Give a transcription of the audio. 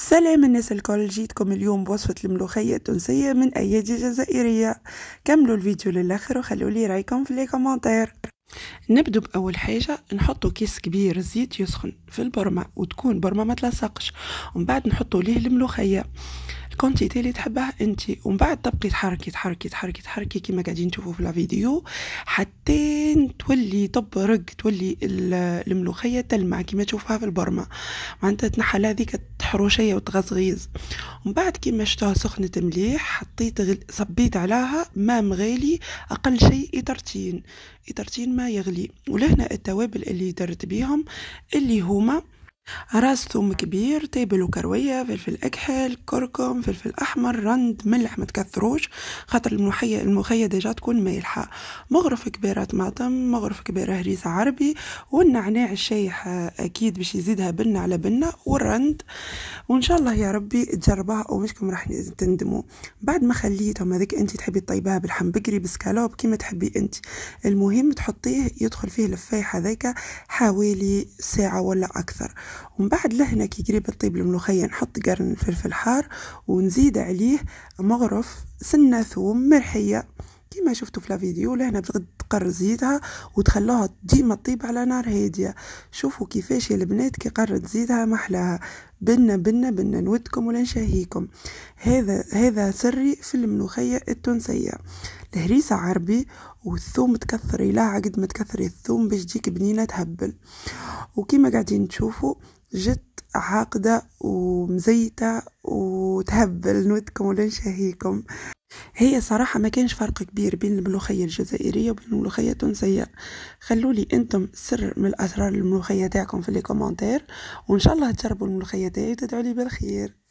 سلام الناس الكل جيتكم اليوم بوصفة الملوخية التونسية من أيادي جزائرية كملوا الفيديو للآخر وخلوا لي رأيكم في الكومنتر نبدو بأول حاجة نحطو كيس كبير زيت يسخن في البرمة وتكون برمة ما تلصقش ومن بعد نحطو ليه الملوخية الكونتيتي اللي تحبها انت ومن بعد تبقي تحركي تحركي تحركي تحركي كما قاعدين تشوفوا في الفيديو حتى تولي تبرق تولي الملوخيه تلمع كما تشوفها في البرمه معناتها تنحل هذيك حروشيه وتغزغيز ومن بعد كيما شتها سخنت مليح حطيت غل... صبيت عليها ماء مغالي اقل شيء اطرتين اطرتين ما يغلي ولهنا التوابل اللي درت بيهم اللي هما راس ثوم كبير تيبل وكروية فلفل أكحل كركم فلفل أحمر رند ملح متكثروش خاطر المحية المخية ديجا تكون مالحة مغرف كبيرة طماطم مغرف كبيرة هريسة عربي والنعناع الشايح أكيد باش يزيدها بنة على بنة والرند وإن شاء الله يا ربي تجربها ومشكم راح تندموا بعد ما خليتهم هذيك أنت تحبي تطيبها بالحم بقري بسكالوب كيما تحبي أنت المهم تحطيه يدخل فيه الفايحة هذاك حوالي ساعة ولا أكثر ومن بعد لهنا كي قريب تطيب الملوخية نحط قرن فلفل حار ونزيد عليه مغرف سنة ثوم مرحية كما شفتوا في الفيديو لهنا بتقد تقر زيتها وتخلوها ديما تطيب على نار هادية شوفوا كيفاش يا البنات كي قرت زيتها محلاها بنا بنا بنا نودكم ولا نشهيكم هذا هذا سري في الملوخية التونسية الهريسة عربي والثوم تكثري لها عقد ما تكثري الثوم باش تجيك بنينة تهبل وكما قاعدين تشوفوا جت عاقدة ومزيتة وتهبل نودكم ولا نشهيكم هي صراحة ما كانش فرق كبير بين الملوخية الجزائرية وبين الملوخية التونسية خلولي انتم سر من الاسرار الملوخية تاعكم في الكومنتير وان شاء الله تجربوا الملوخية تاعي وتدعوا لي بالخير